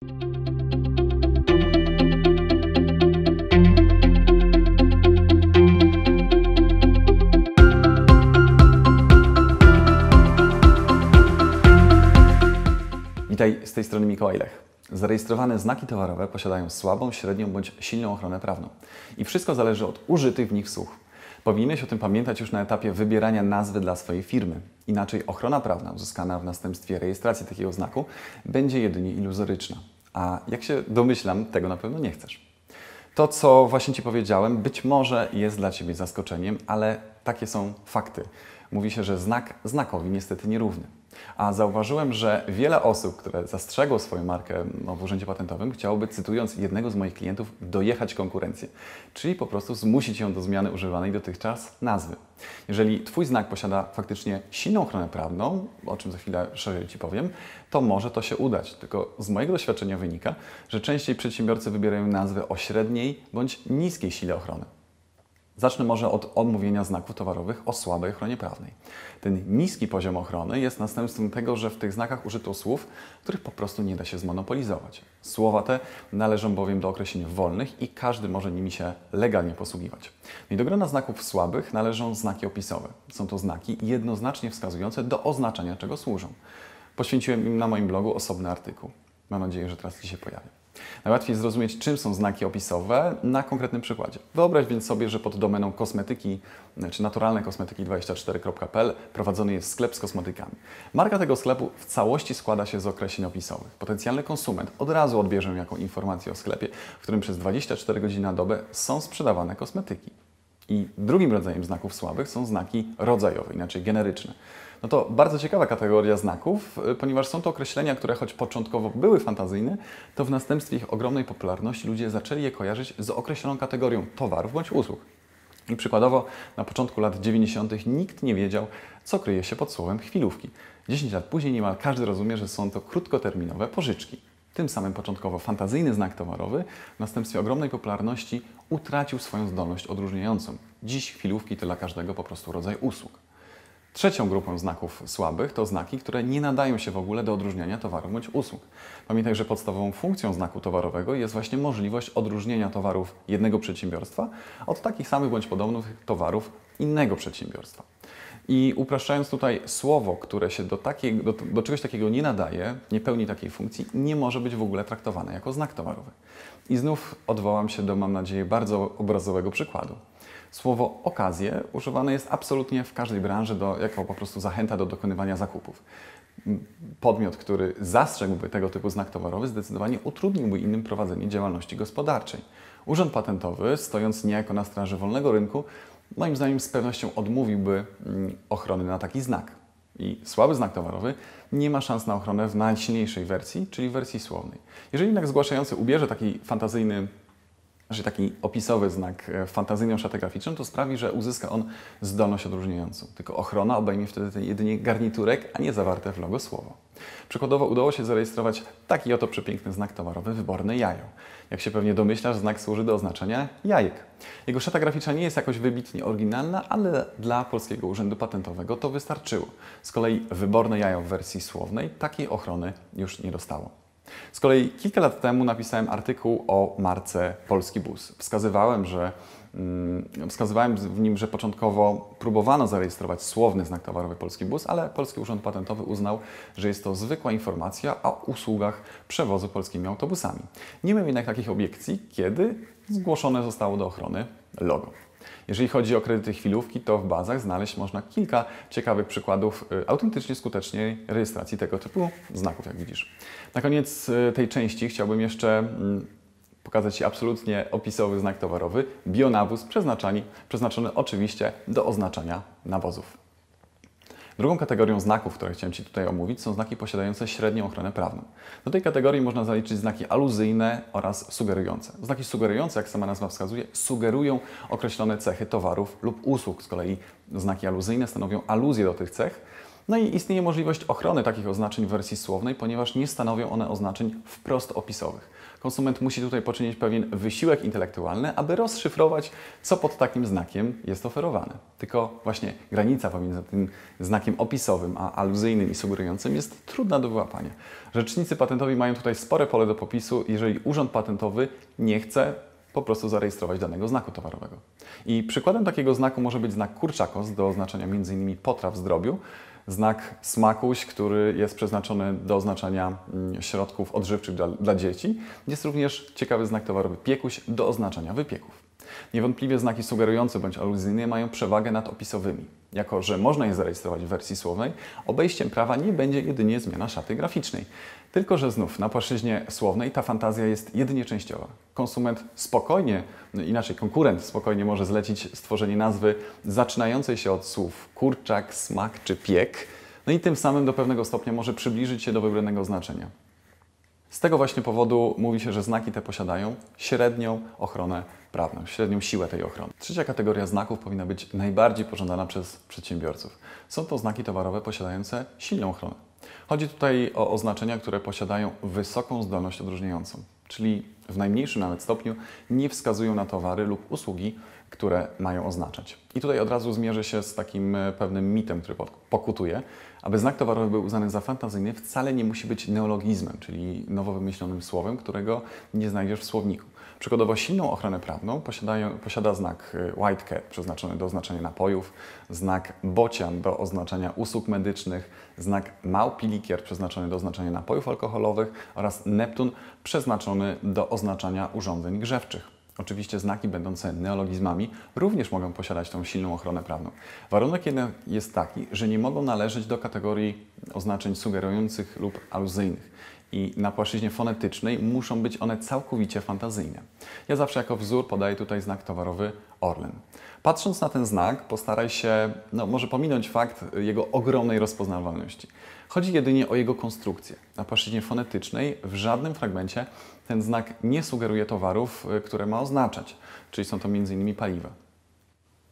Witaj, z tej strony Mikołaj Lech. Zarejestrowane znaki towarowe posiadają słabą, średnią bądź silną ochronę prawną i wszystko zależy od użytych w nich słów. Powinieneś o tym pamiętać już na etapie wybierania nazwy dla swojej firmy. Inaczej ochrona prawna uzyskana w następstwie rejestracji takiego znaku będzie jedynie iluzoryczna. A jak się domyślam, tego na pewno nie chcesz. To, co właśnie Ci powiedziałem, być może jest dla Ciebie zaskoczeniem, ale takie są fakty. Mówi się, że znak znakowi niestety nierówny. A zauważyłem, że wiele osób, które zastrzegło swoją markę no, w Urzędzie Patentowym, chciałoby, cytując jednego z moich klientów, dojechać konkurencję, czyli po prostu zmusić ją do zmiany używanej dotychczas nazwy. Jeżeli Twój znak posiada faktycznie silną ochronę prawną, o czym za chwilę szerzej Ci powiem, to może to się udać. Tylko z mojego doświadczenia wynika, że częściej przedsiębiorcy wybierają nazwy o średniej bądź niskiej sile ochrony. Zacznę może od odmówienia znaków towarowych o słabej ochronie prawnej. Ten niski poziom ochrony jest następstwem tego, że w tych znakach użyto słów, których po prostu nie da się zmonopolizować. Słowa te należą bowiem do określeń wolnych i każdy może nimi się legalnie posługiwać. No I do grona znaków słabych należą znaki opisowe. Są to znaki jednoznacznie wskazujące do oznaczenia, czego służą. Poświęciłem im na moim blogu osobny artykuł. Mam nadzieję, że teraz Ci się pojawi. Najłatwiej zrozumieć, czym są znaki opisowe na konkretnym przykładzie. Wyobraź więc sobie, że pod domeną kosmetyki czy naturalnej kosmetyki24.pl prowadzony jest sklep z kosmetykami. Marka tego sklepu w całości składa się z określeń opisowych. Potencjalny konsument od razu odbierze jaką informację o sklepie, w którym przez 24 godziny na dobę są sprzedawane kosmetyki. I drugim rodzajem znaków słabych są znaki rodzajowe, inaczej generyczne. No to bardzo ciekawa kategoria znaków, y, ponieważ są to określenia, które choć początkowo były fantazyjne, to w następstwie ich ogromnej popularności ludzie zaczęli je kojarzyć z określoną kategorią towarów bądź usług. I przykładowo na początku lat 90. nikt nie wiedział, co kryje się pod słowem chwilówki. 10 lat później niemal każdy rozumie, że są to krótkoterminowe pożyczki. Tym samym początkowo fantazyjny znak towarowy w następstwie ogromnej popularności utracił swoją zdolność odróżniającą. Dziś chwilówki to dla każdego po prostu rodzaj usług. Trzecią grupą znaków słabych to znaki, które nie nadają się w ogóle do odróżniania towarów bądź usług. Pamiętaj, że podstawową funkcją znaku towarowego jest właśnie możliwość odróżnienia towarów jednego przedsiębiorstwa od takich samych bądź podobnych towarów innego przedsiębiorstwa. I upraszczając tutaj słowo, które się do, takiej, do, do, czegoś takiego nie nadaje, nie pełni takiej funkcji, nie może być w ogóle traktowane jako znak towarowy. I znów odwołam się do, mam nadzieję, bardzo obrazowego przykładu. Słowo okazje używane jest absolutnie w każdej branży do, jako po prostu zachęta do dokonywania zakupów. Podmiot, który zastrzegłby tego typu znak towarowy, zdecydowanie utrudniłby innym prowadzenie działalności gospodarczej. Urząd Patentowy, stojąc niejako na straży wolnego rynku, moim zdaniem z pewnością odmówiłby mm, ochrony na taki znak. I słaby znak towarowy nie ma szans na ochronę w najsilniejszej wersji, czyli wersji słownej. Jeżeli jednak zgłaszający ubierze taki fantazyjny że taki opisowy znak w e, fantazyjną szatę graficzną, to sprawi, że uzyska on zdolność odróżniającą. Tylko ochrona obejmie wtedy jedynie garniturek, a nie zawarte w logo słowo. Przykładowo udało się zarejestrować taki oto przepiękny znak towarowy Wyborne Jajo. Jak się pewnie domyślasz, znak służy do oznaczenia jajek. Jego szata graficzna nie jest jakoś wybitnie oryginalna, ale dla Polskiego Urzędu Patentowego to wystarczyło. Z kolei Wyborne Jajo w wersji słownej takiej ochrony już nie dostało. Z kolei kilka lat temu napisałem artykuł o marce Polski Bus. Wskazywałem, że mm, Wskazywałem w nim, że początkowo próbowano zarejestrować słowny znak towarowy Polski Bus, ale Polski Urząd Patentowy uznał, że jest to zwykła informacja o usługach przewozu polskimi autobusami. Nie miałem jednak takich obiekcji, kiedy zgłoszone zostało do ochrony logo. Jeżeli chodzi o kredyty chwilówki, to w bazach znaleźć można kilka ciekawych przykładów y, autentycznie skutecznej rejestracji tego typu znaków, jak widzisz. Na koniec y, tej części chciałbym jeszcze mm, pokazać Ci absolutnie opisowy znak towarowy, bionawóz przeznaczony, przeznaczony oczywiście do oznaczania nawozów. Drugą kategorią znaków, które chciałem Ci tutaj omówić, są znaki posiadające średnią ochronę prawną. Do tej kategorii można zaliczyć znaki aluzyjne oraz sugerujące. Znaki sugerujące, jak sama nazwa wskazuje, sugerują określone cechy towarów lub usług. Z kolei znaki aluzyjne stanowią aluzję do tych cech, no i istnieje możliwość ochrony takich oznaczeń w wersji słownej, ponieważ nie stanowią one oznaczeń wprost opisowych. Konsument musi tutaj poczynić pewien wysiłek intelektualny, aby rozszyfrować, co pod takim znakiem jest oferowane. Tylko właśnie granica pomiędzy tym znakiem opisowym a aluzyjnym i sugerującym jest trudna do wyłapania. Rzecznicy patentowi mają tutaj spore pole do popisu, jeżeli urząd patentowy nie chce po prostu zarejestrować danego znaku towarowego. I przykładem takiego znaku może być znak kurczakos do oznaczenia m.in. potraw z drobiu, znak smakuś, który jest przeznaczony do oznaczania mm, środków odżywczych dla, dla dzieci. Jest również ciekawy znak towarowy piekuś do oznaczania wypieków. Niewątpliwie znaki sugerujące bądź aluzyjne mają przewagę nad opisowymi. Jako, że można je zarejestrować w wersji słownej, obejściem prawa nie będzie jedynie zmiana szaty graficznej. Tylko, że znów na płaszczyźnie słownej ta fantazja jest jedynie częściowa. Konsument spokojnie, no inaczej konkurent spokojnie może zlecić stworzenie nazwy zaczynającej się od słów kurczak, smak czy piek, no i tym samym do pewnego stopnia może przybliżyć się do wybranego znaczenia. Z tego właśnie powodu mówi się, że znaki te posiadają średnią ochronę prawną, średnią siłę tej ochrony. Trzecia kategoria znaków powinna być najbardziej pożądana przez przedsiębiorców. Są to znaki towarowe posiadające silną ochronę. Chodzi tutaj o oznaczenia, które posiadają wysoką zdolność odróżniającą, czyli w najmniejszym nawet stopniu nie wskazują na towary lub usługi, które mają oznaczać. I tutaj od razu zmierzę się z takim e, pewnym mitem, który pokutuje. Aby znak towarowy był uznany za fantazyjny, wcale nie musi być neologizmem, czyli nowo wymyślonym słowem, którego nie znajdziesz w słowniku. Przykładowo silną ochronę prawną posiada znak e, White Cat przeznaczony do oznaczenia napojów, znak Bocian do oznaczenia usług medycznych, znak Małpilikier przeznaczony do oznaczenia napojów alkoholowych oraz Neptun przeznaczony do oznaczania urządzeń grzewczych. Oczywiście znaki będące neologizmami również mogą posiadać tą silną ochronę prawną. Warunek jednak jest taki, że nie mogą należeć do kategorii oznaczeń sugerujących lub aluzyjnych i na płaszczyźnie fonetycznej muszą być one całkowicie fantazyjne. Ja zawsze jako wzór podaję tutaj znak towarowy Orlen. Patrząc na ten znak, postaraj się, no może pominąć fakt jego ogromnej rozpoznawalności. Chodzi jedynie o jego konstrukcję. Na płaszczyźnie fonetycznej w żadnym fragmencie ten znak nie sugeruje towarów, y, które ma oznaczać, czyli są to m.in. paliwa.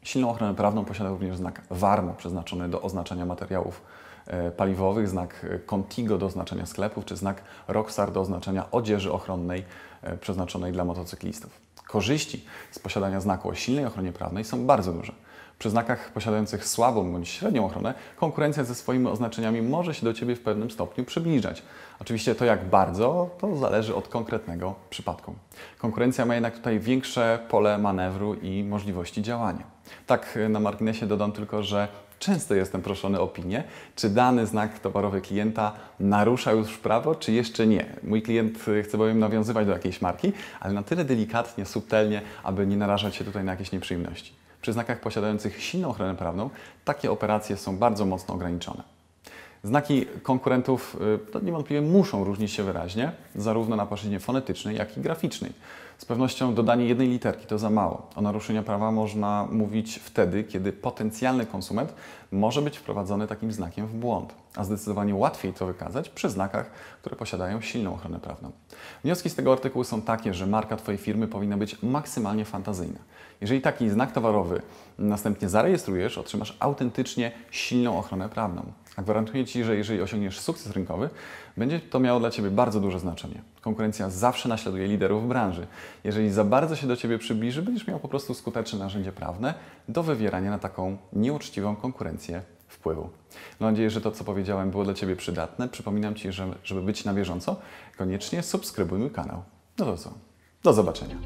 Silną ochronę prawną posiada również znak warmo przeznaczony do oznaczania materiałów E, paliwowych, znak e, Contigo do oznaczenia sklepów, czy znak Rockstar do oznaczenia odzieży ochronnej e, przeznaczonej dla motocyklistów. Korzyści z posiadania znaku o silnej ochronie prawnej są bardzo duże. Przy znakach posiadających słabą bądź średnią ochronę, konkurencja ze swoimi oznaczeniami może się do Ciebie w pewnym stopniu przybliżać. Oczywiście to jak bardzo, to zależy od konkretnego przypadku. Konkurencja ma jednak tutaj większe pole manewru i możliwości działania. Tak na marginesie dodam tylko, że Często jestem proszony o opinię, czy dany znak towarowy klienta narusza już prawo, czy jeszcze nie. Mój klient y, chce bowiem nawiązywać do jakiejś marki, ale na tyle delikatnie, subtelnie, aby nie narażać się tutaj na jakieś nieprzyjemności. Przy znakach posiadających silną ochronę prawną takie operacje są bardzo mocno ograniczone. Znaki konkurentów y, to niewątpliwie muszą różnić się wyraźnie, zarówno na płaszczyźnie fonetycznej, jak i graficznej. Z pewnością dodanie jednej literki to za mało. O naruszeniu prawa można mówić wtedy, kiedy potencjalny konsument może być wprowadzony takim znakiem w błąd, a zdecydowanie łatwiej to wykazać przy znakach, które posiadają silną ochronę prawną. Wnioski z tego artykułu są takie, że marka Twojej firmy powinna być maksymalnie fantazyjna. Jeżeli taki znak towarowy następnie zarejestrujesz, otrzymasz autentycznie silną ochronę prawną. Gwarantuję Ci, że jeżeli osiągniesz sukces rynkowy, będzie to miało dla Ciebie bardzo duże znaczenie. Konkurencja zawsze naśladuje liderów w branży. Jeżeli za bardzo się do Ciebie przybliży, będziesz miał po prostu skuteczne narzędzie prawne do wywierania na taką nieuczciwą konkurencję wpływu. Mam nadzieję, że to, co powiedziałem, było dla Ciebie przydatne. Przypominam Ci, że żeby być na bieżąco, koniecznie subskrybuj mój kanał. No to co? Do zobaczenia.